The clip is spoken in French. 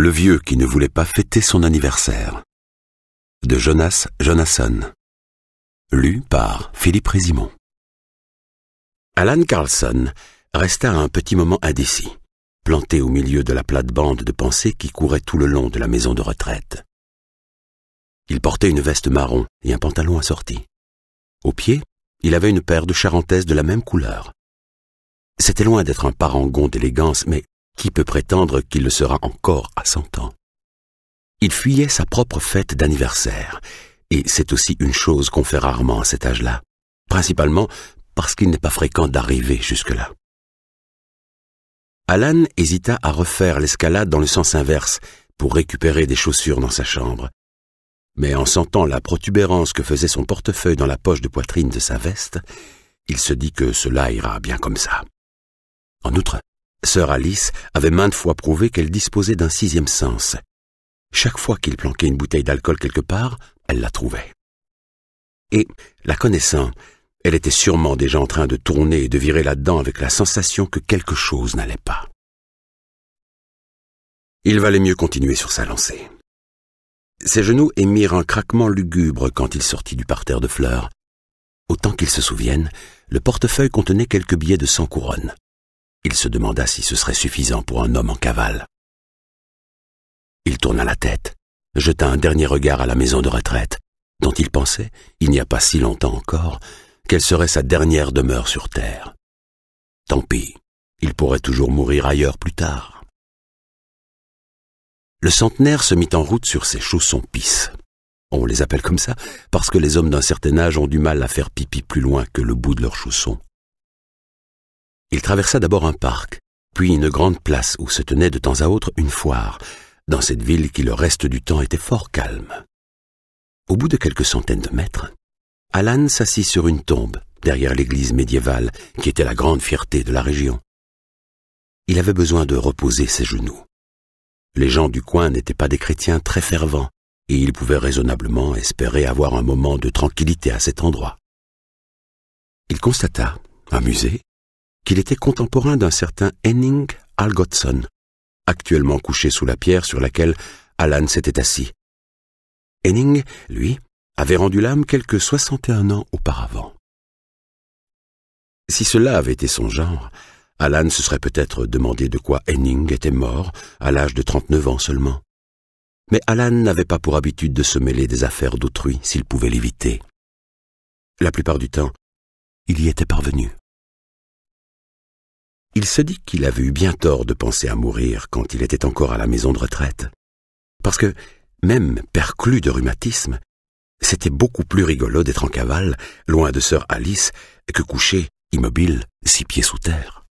le vieux qui ne voulait pas fêter son anniversaire. De Jonas Jonasson. Lu par Philippe Résimon. Alan Carlson resta un petit moment indécis, planté au milieu de la plate-bande de pensées qui courait tout le long de la maison de retraite. Il portait une veste marron et un pantalon assorti. Au pied, il avait une paire de charentaises de la même couleur. C'était loin d'être un parangon d'élégance, mais qui peut prétendre qu'il le sera encore à cent ans Il fuyait sa propre fête d'anniversaire, et c'est aussi une chose qu'on fait rarement à cet âge-là, principalement parce qu'il n'est pas fréquent d'arriver jusque-là. Alan hésita à refaire l'escalade dans le sens inverse pour récupérer des chaussures dans sa chambre. Mais en sentant la protubérance que faisait son portefeuille dans la poche de poitrine de sa veste, il se dit que cela ira bien comme ça. En outre, Sœur Alice avait maintes fois prouvé qu'elle disposait d'un sixième sens. Chaque fois qu'il planquait une bouteille d'alcool quelque part, elle la trouvait. Et, la connaissant, elle était sûrement déjà en train de tourner et de virer là-dedans avec la sensation que quelque chose n'allait pas. Il valait mieux continuer sur sa lancée. Ses genoux émirent un craquement lugubre quand il sortit du parterre de fleurs. Autant qu'ils se souvienne, le portefeuille contenait quelques billets de cent couronnes. Il se demanda si ce serait suffisant pour un homme en cavale. Il tourna la tête, jeta un dernier regard à la maison de retraite, dont il pensait, il n'y a pas si longtemps encore, qu'elle serait sa dernière demeure sur Terre. Tant pis, il pourrait toujours mourir ailleurs plus tard. Le centenaire se mit en route sur ses chaussons pisses. On les appelle comme ça parce que les hommes d'un certain âge ont du mal à faire pipi plus loin que le bout de leurs chaussons traversa d'abord un parc, puis une grande place où se tenait de temps à autre une foire, dans cette ville qui le reste du temps était fort calme. Au bout de quelques centaines de mètres, Alan s'assit sur une tombe, derrière l'église médiévale, qui était la grande fierté de la région. Il avait besoin de reposer ses genoux. Les gens du coin n'étaient pas des chrétiens très fervents, et il pouvait raisonnablement espérer avoir un moment de tranquillité à cet endroit. Il constata, amusé, qu'il était contemporain d'un certain Henning Algotson, actuellement couché sous la pierre sur laquelle Alan s'était assis. Henning, lui, avait rendu l'âme quelque 61 ans auparavant. Si cela avait été son genre, Alan se serait peut-être demandé de quoi Henning était mort à l'âge de 39 ans seulement. Mais Alan n'avait pas pour habitude de se mêler des affaires d'autrui s'il pouvait l'éviter. La plupart du temps, il y était parvenu il se dit qu'il avait eu bien tort de penser à mourir quand il était encore à la maison de retraite. Parce que, même perclus de rhumatisme, c'était beaucoup plus rigolo d'être en cavale, loin de sœur Alice, que couché, immobile, six pieds sous terre.